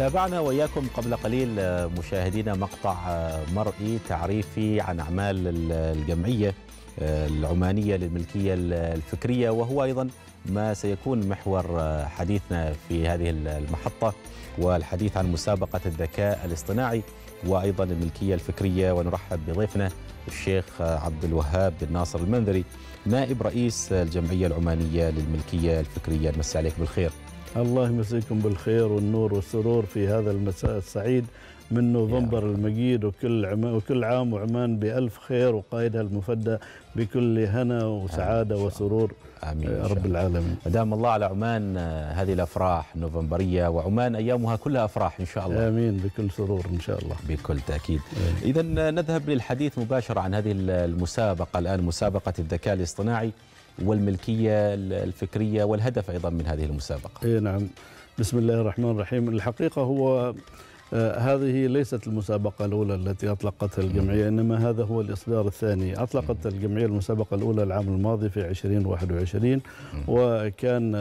تابعنا وإياكم قبل قليل آه، مشاهدينا مقطع آه، مرئي تعريفي عن أعمال الجمعية آه، العمانية للملكية الفكرية وهو أيضا ما سيكون محور حديثنا في هذه المحطة والحديث عن مسابقة الذكاء الاصطناعي وأيضا الملكية الفكرية ونرحب بضيفنا الشيخ عبد الوهاب بن ناصر المنذري نائب رئيس الجمعية العمانية للملكية الفكرية مساء عليك بالخير الله يمسيكم بالخير والنور والسرور في هذا المساء السعيد من نوفمبر المجيد وكل عم وكل عام وعمان بألف خير وقائدها المفدى بكل هنا وسعادة آه، آمين وسرور آمين آه، رب العالمين دام الله على عمان آه، هذه الأفراح النوفمبرية وعمان أيامها كلها أفراح إن شاء الله آمين بكل سرور إن شاء الله بكل تأكيد إذا نذهب للحديث مباشرة عن هذه المسابقة الآن مسابقة الذكاء الاصطناعي والملكية الفكرية والهدف أيضا من هذه المسابقة إيه نعم بسم الله الرحمن الرحيم الحقيقة هو آه، هذه ليست المسابقة الأولى التي أطلقتها الجمعية نعم. إنما هذا هو الإصدار الثاني أطلقت نعم. الجمعية المسابقة الأولى العام الماضي في 2021 نعم. وكان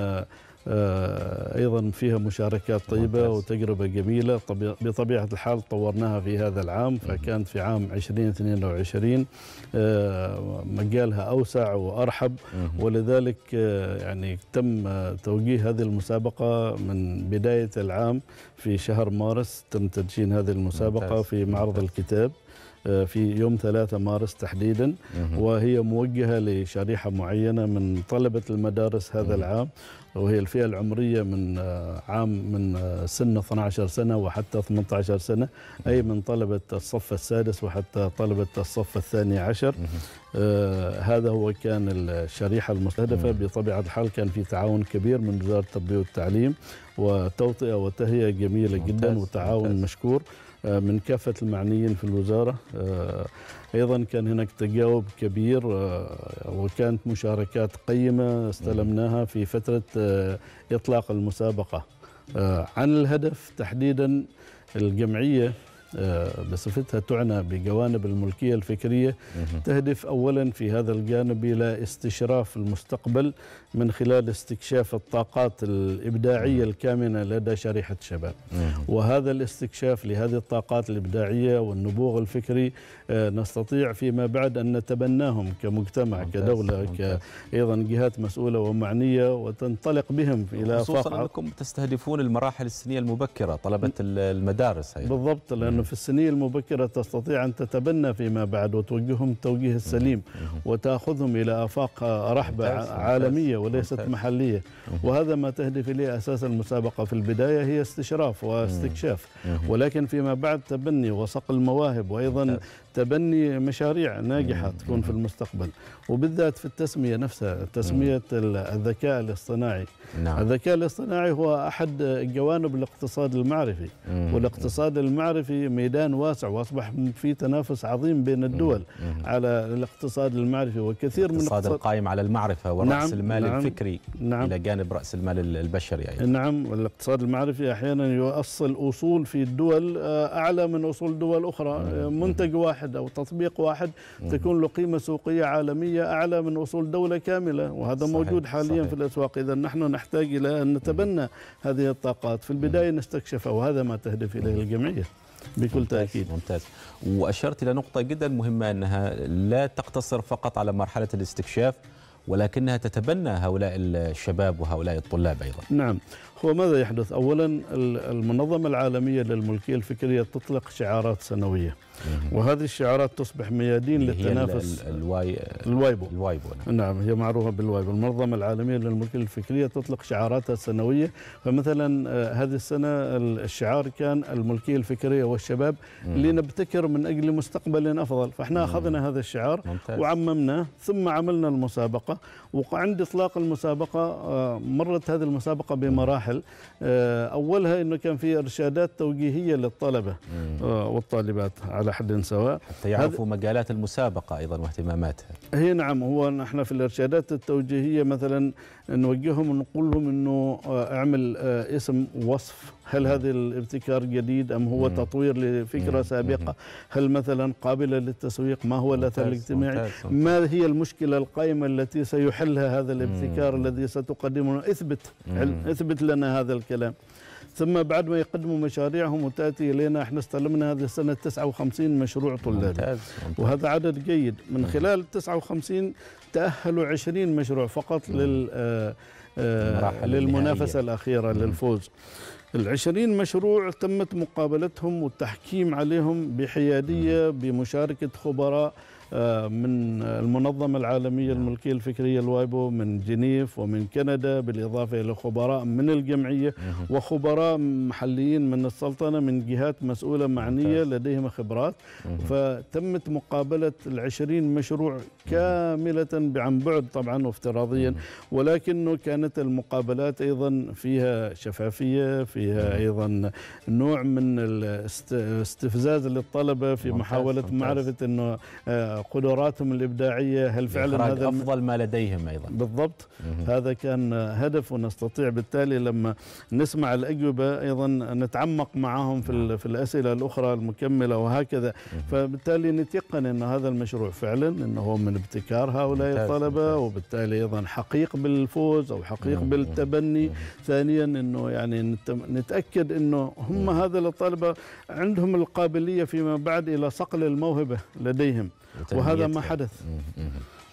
آه، أيضا فيها مشاركات طيبة وتجربة جميلة بطبيعة الحال طورناها في هذا العام فكانت في عام 2022 آه، مجالها أوسع وأرحب ولذلك آه، يعني تم توجيه هذه المسابقة من بداية العام في شهر مارس تم تدشين هذه المسابقة في معرض الكتاب آه، في يوم 3 مارس تحديدا وهي موجهة لشريحة معينة من طلبة المدارس هذا العام وهي الفئة العمرية من آه، عام من آه، سن 12 سنة وحتى 18 سنة أي من طلبة الصف السادس وحتى طلبة الصف الثاني عشر هذا هو كان الشريحة المستهدفة بطبيعة الحال كان في تعاون كبير من وزارة التربية والتعليم وتوطئة وتهيئة جميلة جدا وتعاون مشكور آه، من كافة المعنيين في الوزارة آه، أيضا كان هناك تجاوب كبير آه، وكانت مشاركات قيمة استلمناها في فترة إطلاق المسابقة عن الهدف تحديدا الجمعية بصفتها آه، تعنى بجوانب الملكية الفكرية تهدف أولا في هذا الجانب إلى استشراف المستقبل من خلال استكشاف الطاقات الإبداعية الكامنة لدى شريحة الشباب وهذا الاستكشاف لهذه الطاقات الإبداعية والنبوغ الفكري آه، نستطيع فيما بعد أن نتبناهم كمجتمع كدولة أيضا جهات مسؤولة ومعنية وتنطلق بهم إلى خصوصا أنكم تستهدفون المراحل السنية المبكرة طلبة المدارس هي. بالضبط لأن لأنه في السنين المبكرة تستطيع أن تتبنى فيما بعد وتوجههم التوجيه السليم وتأخذهم إلى آفاق رحبة عالمية وليست محلية وهذا ما تهدف إليه أساس المسابقة في البداية هي استشراف واستكشاف ولكن فيما بعد تبني وصقل المواهب وأيضا تبني مشاريع ناجحه تكون في المستقبل وبالذات في التسميه نفسها تسميه الذكاء الاصطناعي نعم. الذكاء الاصطناعي هو احد جوانب الاقتصاد المعرفي والاقتصاد المعرفي ميدان واسع واصبح في تنافس عظيم بين الدول على الاقتصاد المعرفي وكثير من الاقتصاد القائم على المعرفه وراس نعم المال نعم الفكري نعم الى جانب راس المال البشري ايضا نعم الاقتصاد المعرفي احيانا يؤصل اصول في الدول آه، اعلى من اصول دول اخرى آه، منتج واحد واحد أو تطبيق واحد تكون له قيمة سوقية عالمية أعلى من أصول دولة كاملة وهذا صحيح موجود حاليا صحيح في الأسواق إذا نحن نحتاج إلى أن نتبنى هذه الطاقات في البداية نستكشفها وهذا ما تهدف إليه الجمعية بكل ممتاز تأكيد ممتاز وأشرت إلى نقطة جدا مهمة أنها لا تقتصر فقط على مرحلة الاستكشاف ولكنها تتبنى هؤلاء الشباب وهؤلاء الطلاب أيضا نعم هو ماذا يحدث؟ أولا المنظمة العالمية للملكية الفكرية تطلق شعارات سنوية وهذه الشعارات تصبح ميادين للتنافس الواي الوايبو الوايبو نعم. نعم هي معروفه بالوايبو المنظمه العالميه للملكيه الفكريه تطلق شعاراتها السنويه فمثلا آه، هذه السنه الشعار كان الملكيه الفكريه والشباب لنبتكر من اجل مستقبل افضل فاحنا اخذنا هذا الشعار وعممناه ثم عملنا المسابقه وعند اطلاق المسابقه آه، مرت هذه المسابقه بمراحل آه، اولها انه كان في ارشادات توجيهيه للطلبه والطالبات على حد سواء حتى يعرفوا مجالات المسابقة أيضا واهتماماتها هي نعم هو نحن في الإرشادات التوجيهية مثلا نوجههم ونقول لهم أنه آه، اعمل آه، اسم وصف هل نعم. هذا الابتكار جديد أم هو نعم. تطوير لفكرة نعم. سابقة هل مثلا قابلة للتسويق ما هو الأثر الاجتماعي ما هي المشكلة القائمة التي سيحلها هذا الابتكار الذي ستقدمه اثبت اثبت لنا هذا الكلام ثم بعد ما يقدموا مشاريعهم وتاتي الينا احنا استلمنا هذه السنه 59 مشروع طلابي وهذا عدد جيد من خلال 59 تاهلوا 20 مشروع فقط لل آه، آه، للمنافسه الاخيره للفوز ال20 مشروع تمت مقابلتهم والتحكيم عليهم بحيادية بمشاركة خبراء آه، من المنظمة العالمية نعم. الملكية الفكرية الوايبو من جنيف ومن كندا بالإضافة إلى خبراء من الجمعية وخبراء محليين من السلطنة من جهات مسؤولة معنية لديهم خبرات فتمت مقابلة العشرين مشروع كاملة عن بعد طبعا وافتراضيا ولكنه كانت المقابلات أيضا فيها شفافية فيها أيضا نوع من الاستفزاز للطلبة في محاولة معرفة أنه آه، قدراتهم الابداعيه هل فعلا هذا افضل ما لديهم ايضا بالضبط هذا كان هدف ونستطيع بالتالي لما نسمع الاجوبه ايضا نتعمق معهم في نعم. في الاسئله الاخرى المكمله وهكذا فبالتالي نتيقن ان هذا المشروع فعلا انه هو من ابتكار هؤلاء الطلبه وبالتالي ايضا حقيق بالفوز او حقيق بالتبني ثانيا انه يعني نتاكد انه هم هذا الطلبه عندهم القابليه فيما بعد الى صقل الموهبه لديهم وهذا ما حدث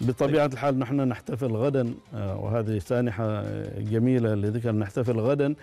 بطبيعة الحال نحن نحتفل غدا آه، وهذه سانحة آه، جميلة لذكر نحتفل غدا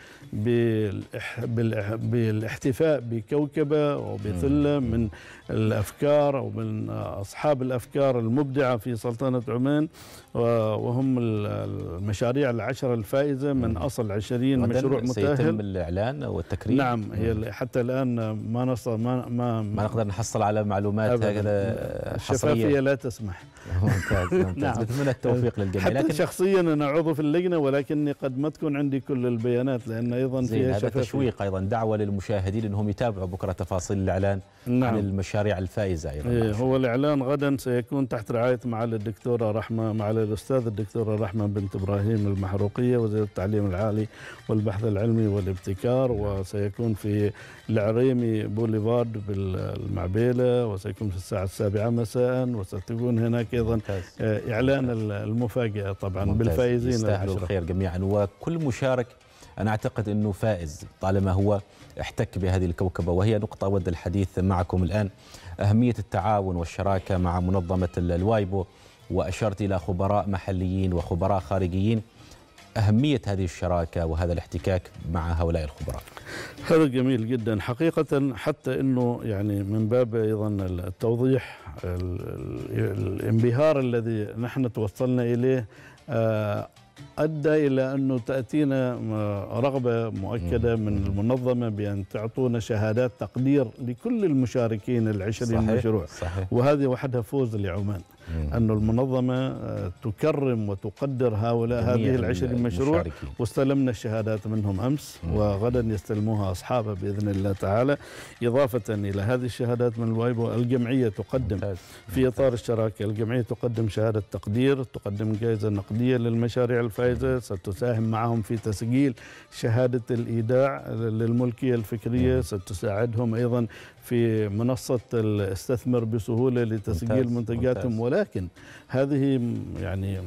بالاحتفاء بكوكبة وبثلة من الأفكار أو من أصحاب الأفكار المبدعة في سلطنة عمان وهم المشاريع العشرة الفائزة من أصل 20 مشروع متأهل سيتم الإعلان والتكريم نعم هي حتى الآن ما نصل ما ما, ما نقدر نحصل على معلومات هكذا حصرية الشفافية لا تسمح ممتاز ممتاز نعم. نتمنى التوفيق للجميع حتى لكن شخصيا انا عضو في اللجنه ولكني قد ما تكون عندي كل البيانات لان ايضا في هذا تشويق ايضا دعوه للمشاهدين انهم يتابعوا بكره تفاصيل الاعلان نعم. عن المشاريع الفائزه ايضا إيه هو الاعلان غدا سيكون تحت رعايه معالي الدكتوره رحمه معالي الاستاذ الدكتوره رحمه بنت ابراهيم المحروقيه وزير التعليم العالي والبحث العلمي والابتكار وسيكون في العريمي بوليفارد بالمعبيله وسيكون في الساعه السابعه مساء وستكون هناك ايضا آه، اعلان المفاجاه طبعا ممتاز. بالفائزين يستاهلوا الخير جميعا وكل مشارك انا اعتقد انه فائز طالما هو احتك بهذه الكوكبه وهي نقطه اود الحديث معكم الان اهميه التعاون والشراكه مع منظمه الوايبو واشرت الى خبراء محليين وخبراء خارجيين أهمية هذه الشراكة وهذا الاحتكاك مع هؤلاء الخبراء هذا جميل جدا حقيقة حتى أنه يعني من باب أيضا التوضيح الانبهار الذي نحن توصلنا إليه آه، أدى إلى أنه تأتينا آه، رغبة مؤكدة من المنظمة بأن تعطونا شهادات تقدير لكل المشاركين العشرين صحيح مشروع صحيح وهذه وحدها فوز لعمان أن المنظمة آه، تكرم وتقدر هؤلاء هذه العشرين المشاركين. واستلمنا الشهادات منهم أمس وغدا يستلموها أصحابها بإذن الله تعالى إضافة إلى هذه الشهادات من الوايبو الجمعية تقدم في إطار الشراكة الجمعية تقدم شهادة تقدير تقدم جائزة نقدية للمشاريع الفائزة ستساهم معهم في تسجيل شهادة الإيداع للملكية الفكرية ستساعدهم أيضا في منصة الاستثمر بسهولة لتسجيل منتجاتهم ولكن هذه يعني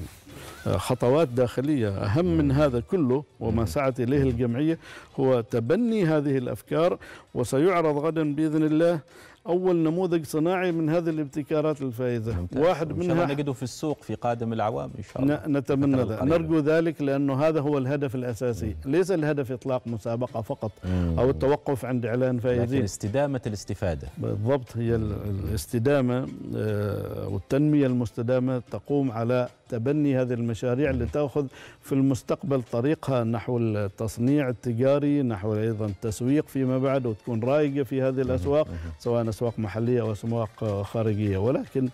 خطوات داخلية أهم من هذا كله وما سعت إليه الجمعية هو تبني هذه الأفكار وسيعرض غدا بإذن الله اول نموذج صناعي من هذه الابتكارات الفائزه ممتاز. واحد شاء منها نجده في السوق في قادم الاعوام ان شاء الله نتمنى ذلك نرجو ذلك لانه هذا هو الهدف الاساسي مم. ليس الهدف اطلاق مسابقه فقط مم. او التوقف عند اعلان فائزين لكن استدامه الاستفاده بالضبط هي الاستدامه آه، والتنميه المستدامه تقوم على تبني هذه المشاريع اللي تاخذ في المستقبل طريقها نحو التصنيع التجاري نحو ايضا التسويق فيما بعد وتكون رايقه في هذه الاسواق سواء أسواق محلية وأسواق آه، خارجية ولكن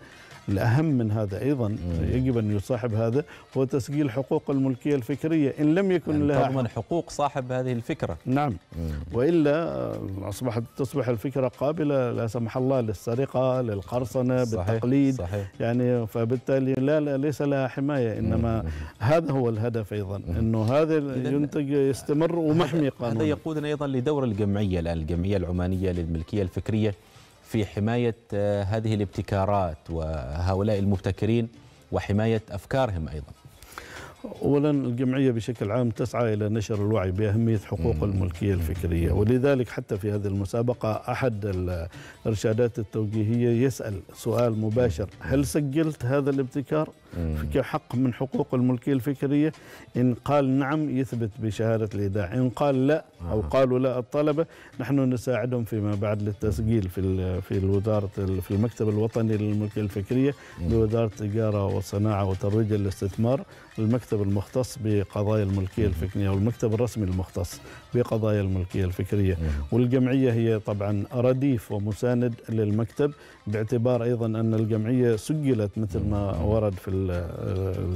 الأهم من هذا أيضا مم. يجب أن يصاحب هذا هو تسجيل حقوق الملكية الفكرية إن لم يكن يعني لها تضمن حقوق صاحب هذه الفكرة نعم مم. وإلا آه، أصبحت تصبح الفكرة قابلة لا سمح الله للسرقة للقرصنة صحيح. بالتقليد صحيح. يعني فبالتالي لا, لا ليس لها حماية إنما مم. هذا هو الهدف أيضا أنه هذا ينتج يستمر ومحمي قانون هذا يقودنا أيضا لدور الجمعية الآن الجمعية العمانية للملكية الفكرية في حماية آه، هذه الابتكارات وهؤلاء المبتكرين وحماية أفكارهم أيضاً اولا الجمعيه بشكل عام تسعى الى نشر الوعي باهميه حقوق الملكيه الفكريه ولذلك حتى في هذه المسابقه احد الارشادات التوجيهيه يسال سؤال مباشر هل سجلت هذا الابتكار كحق من حقوق الملكيه الفكريه ان قال نعم يثبت بشهاده الايداع ان قال لا او آه. قالوا لا الطلبه نحن نساعدهم فيما بعد للتسجيل في في الوزاره في المكتب الوطني للملكيه الفكريه بوزاره التجاره والصناعه وترويج الاستثمار المكتب المكتب المختص بقضايا الملكيه الفكريه والمكتب الرسمي المختص بقضايا الملكيه الفكريه والجمعيه هي طبعا رديف ومساند للمكتب باعتبار ايضا ان الجمعيه سجلت مثل ما ورد في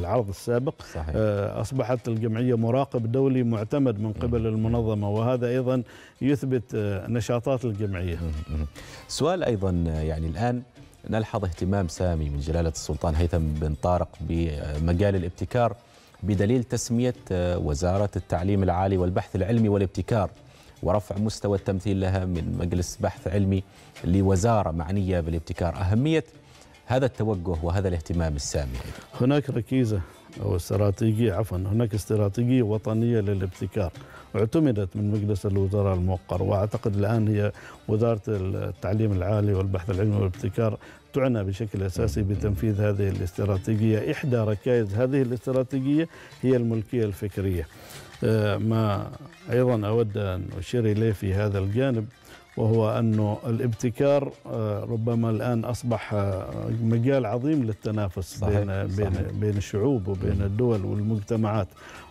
العرض السابق صحيح. آه، اصبحت الجمعيه مراقب دولي معتمد من قبل المنظمه وهذا ايضا يثبت آه، نشاطات الجمعيه سؤال ايضا يعني الان نلحظ اهتمام سامي من جلالة السلطان هيثم بن طارق بمجال الابتكار بدليل تسمية آه، وزارة التعليم العالي والبحث العلمي والابتكار ورفع مستوى التمثيل لها من مجلس بحث علمي لوزارة معنية بالابتكار أهمية هذا التوجه وهذا الاهتمام السامي هناك ركيزة أو استراتيجية عفوا هناك استراتيجية وطنية للابتكار اعتمدت من مجلس الوزراء الموقر واعتقد الان هي وزاره التعليم العالي والبحث العلمي والابتكار تعنى بشكل أساسي بتنفيذ هذه الاستراتيجية إحدى ركائز هذه الاستراتيجية هي الملكية الفكرية آه، ما أيضا أود أن أشير إليه في هذا الجانب وهو أنه الابتكار آه، ربما الآن أصبح آه، مجال عظيم للتنافس صحيح بين, صحيح بين, بين الشعوب وبين الدول والمجتمعات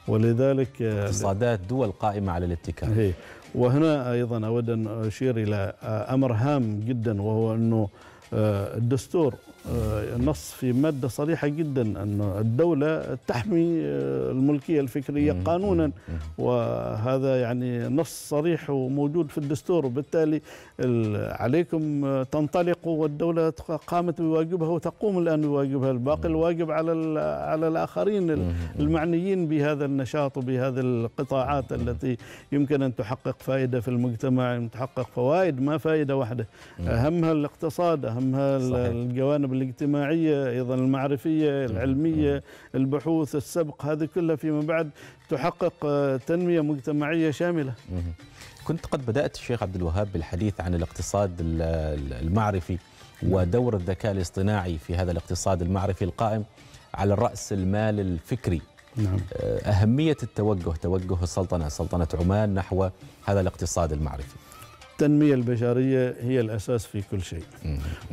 ولذلك اقتصادات دول قائمة على الابتكار هي إيه. وهنا أيضا أود أن أشير إلى أمر هام جدا وهو أنه آه، الدستور آه، نص في مادة صريحة جدا أن الدولة تحمي آه، الملكية الفكرية قانونا وهذا يعني نص صريح وموجود في الدستور وبالتالي عليكم آه، تنطلقوا والدولة قامت بواجبها وتقوم الآن بواجبها الباقي الواجب على على الآخرين المعنيين بهذا النشاط وبهذه القطاعات التي يمكن أن تحقق فائدة في المجتمع تحقق فوائد ما فائدة واحدة أهمها الاقتصاد أهمها الجوانب الاجتماعيه ايضا المعرفيه العلميه البحوث السبق هذه كلها فيما بعد تحقق تنميه مجتمعيه شامله كنت قد بدات الشيخ عبد الوهاب بالحديث عن الاقتصاد المعرفي نعم. ودور الذكاء الاصطناعي في هذا الاقتصاد المعرفي القائم على راس المال الفكري نعم. أهمية التوجه توجه السلطنة سلطنة عمان نحو هذا الاقتصاد المعرفي التنمية البشرية هي الأساس في كل شيء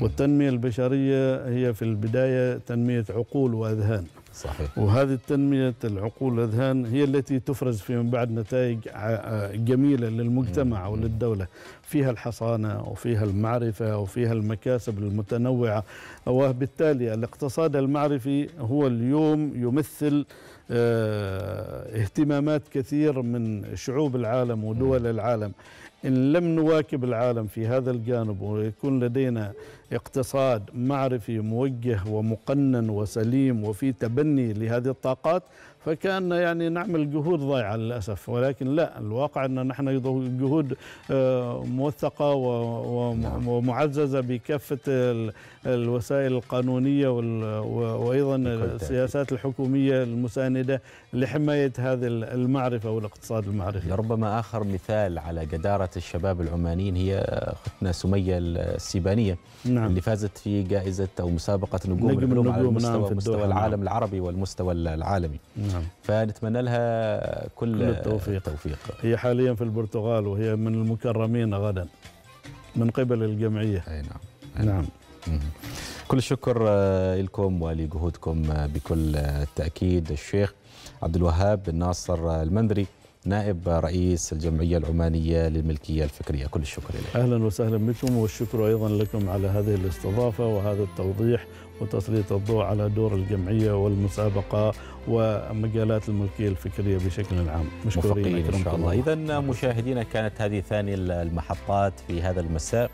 والتنمية البشرية هي في البداية تنمية عقول وأذهان صحيح. وهذه التنمية العقول والأذهان هي التي تفرز في من بعد نتائج آه، جميلة للمجتمع وللدولة فيها الحصانة وفيها المعرفة وفيها المكاسب المتنوعة وبالتالي الاقتصاد المعرفي هو اليوم يمثل آه، اهتمامات كثير من شعوب العالم ودول العالم إن لم نواكب العالم في هذا الجانب ويكون لدينا اقتصاد معرفي موجه ومقنن وسليم وفي تبني لهذه الطاقات فكان يعني نعمل جهود ضائعة للأسف ولكن لا الواقع أن نحن جهود آه، موثقة نعم. ومعززة بكافة الوسائل القانونية وأيضا السياسات الحكومية المساندة لحماية هذه المعرفة والاقتصاد المعرفي لربما آخر مثال على جدارة الشباب العمانيين هي آه، أختنا سمية السيبانية نعم. اللي فازت في جائزة أو مسابقة نجوم, نجوم نجوم على نعم، المستوى, نعم مستوى العالم العربي والمستوى العالمي نعم. نعم. فنتمنى لها كل, كل التوفيق. التوفيق هي حاليا في البرتغال وهي من المكرمين غدا من قبل الجمعية أي نعم أي نعم, نعم. كل الشكر آه، لكم ولجهودكم آه، بكل آه، تأكيد الشيخ عبد الوهاب بن ناصر المندري نائب رئيس الجمعية العمانية للملكية الفكرية كل الشكر إليك أهلا وسهلا بكم والشكر أيضا لكم على هذه الاستضافة وهذا التوضيح وتسليط الضوء على دور الجمعية والمسابقة ومجالات الملكيه الفكريه بشكل عام مشكورين ان شاء الله اذا مشاهدينا كانت هذه ثاني المحطات في هذا المساء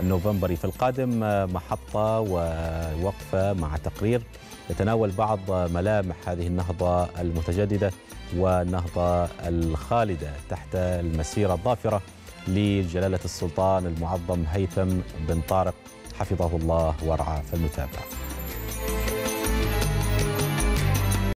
النوفمبري في القادم محطه ووقفه مع تقرير يتناول بعض ملامح هذه النهضه المتجدده والنهضه الخالده تحت المسيره الضافره لجلاله السلطان المعظم هيثم بن طارق حفظه الله ورعاه فالمتابعه